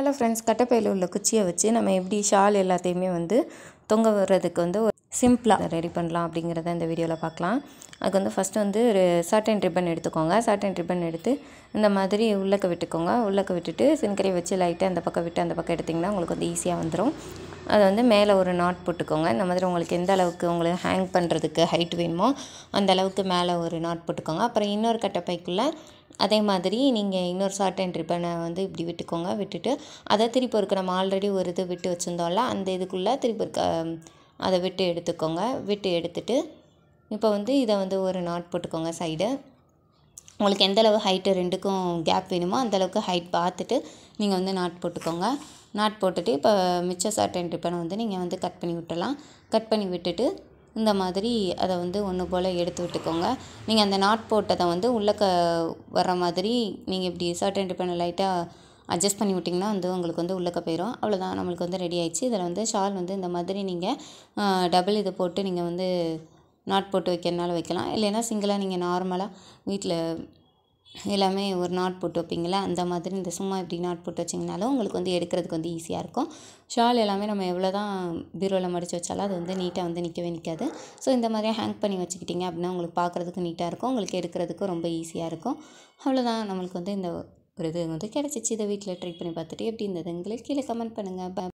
hello friends கட்டப்பையில் உள்ள குச்சியை வச்சு நம்ம எப்படி ஷால் எல்லாத்தையுமே வந்து தொங்க வர்றதுக்கு வந்து ஒரு சிம்பிளாக ரெடி பண்ணலாம் அப்படிங்கிறத இந்த வீடியோவில் பார்க்கலாம் அதுக்கு வந்து ஃபஸ்ட்டு வந்து ஒரு சாட்டன் ரிப்பன் எடுத்துக்கோங்க சாட்டன் ரிப்பன் எடுத்து இந்த மாதிரி உள்ளக்க விட்டுக்கோங்க உள்ளக்க விட்டுட்டு சின்கரை வச்சு லைட்டாக அந்த பக்கம் விட்டு அந்த பக்கம் எடுத்திங்கன்னா உங்களுக்கு வந்து ஈஸியாக வந்துடும் அதை வந்து மேலே ஒரு நாட் போட்டுக்கோங்க இந்த மாதிரி உங்களுக்கு எந்த அளவுக்கு உங்களுக்கு ஹேங் பண்ணுறதுக்கு ஹைட் வேணுமோ அந்த அளவுக்கு மேலே ஒரு நாட் போட்டுக்கோங்க அப்புறம் இன்னொரு கட்டப்பைக்குள்ளே அதே மாதிரி நீங்கள் இன்னொரு ஷார்ட் அண்ட் ரிப்பனை வந்து இப்படி விட்டுக்கோங்க விட்டுட்டு அதை திருப்பி ஒருக்க நம்ம ஆல்ரெடி ஒரு இது விட்டு வச்சுருந்தோம்ல அந்த இதுக்குள்ளே திருப்பி இருக்க அதை விட்டு எடுத்துக்கோங்க விட்டு எடுத்துட்டு இப்போ வந்து இதை வந்து ஒரு நாட் போட்டுக்கோங்க சைடு உங்களுக்கு எந்தளவு ஹைட்டு ரெண்டுக்கும் கேப் வேணுமோ அந்தளவுக்கு ஹைட் பார்த்துட்டு நீங்கள் வந்து நாட் போட்டுக்கோங்க நாட் போட்டுட்டு இப்போ மிச்ச சாட்டன் ரிப்பனை வந்து நீங்கள் வந்து கட் பண்ணி விட்டுலாம் கட் பண்ணி விட்டுட்டு இந்த மாதிரி அதை வந்து ஒன்று போல் எடுத்து விட்டுக்கோங்க நீங்கள் அந்த நாட் போட்டதை வந்து உள்ளக்க வர்ற மாதிரி நீங்கள் இப்படி சாட்டன் ரிப்பனை லைட்டாக அட்ஜஸ்ட் பண்ணி விட்டிங்கன்னா வந்து உங்களுக்கு வந்து உள்ளக்க போயிடும் அவ்வளோதான் நம்மளுக்கு வந்து ரெடி ஆயிடுச்சு இதில் வந்து ஷால் வந்து இந்த மாதிரி நீங்கள் டபுள் இதை போட்டு நீங்கள் வந்து நாட் போட்டு வைக்கிறதுனால வைக்கலாம் இல்லைன்னா சிங்கிளாக நீங்கள் நார்மலாக வீட்டில் எல்லாமே ஒரு நாட் போட்டு வைப்பீங்களா அந்த மாதிரி இந்த சும்மா இப்படி நாட் போட்டு வச்சிங்கனாலும் உங்களுக்கு வந்து எடுக்கிறதுக்கு வந்து ஈஸியாக இருக்கும் ஷால் எல்லாமே நம்ம எவ்வளோ தான் பீரோவில் மடித்து வச்சாலும் அது வந்து நீட்டாக வந்து நிற்கவே நிற்காது ஸோ இந்த மாதிரியே ஹேங் பண்ணி வச்சுக்கிட்டிங்க அப்படின்னா உங்களுக்கு பார்க்குறதுக்கு நீட்டாக இருக்கும் உங்களுக்கு எடுக்கிறதுக்கும் ரொம்ப ஈஸியாக இருக்கும் அவ்வளோதான் நம்மளுக்கு வந்து இந்த ஒரு இது வந்து கிடச்சிச்சு இதை வீட்டில் ட்ரை பண்ணி பார்த்துட்டு எப்படி இருந்ததுங்களுக்கு கீழே கமெண்ட் பண்ணுங்கள்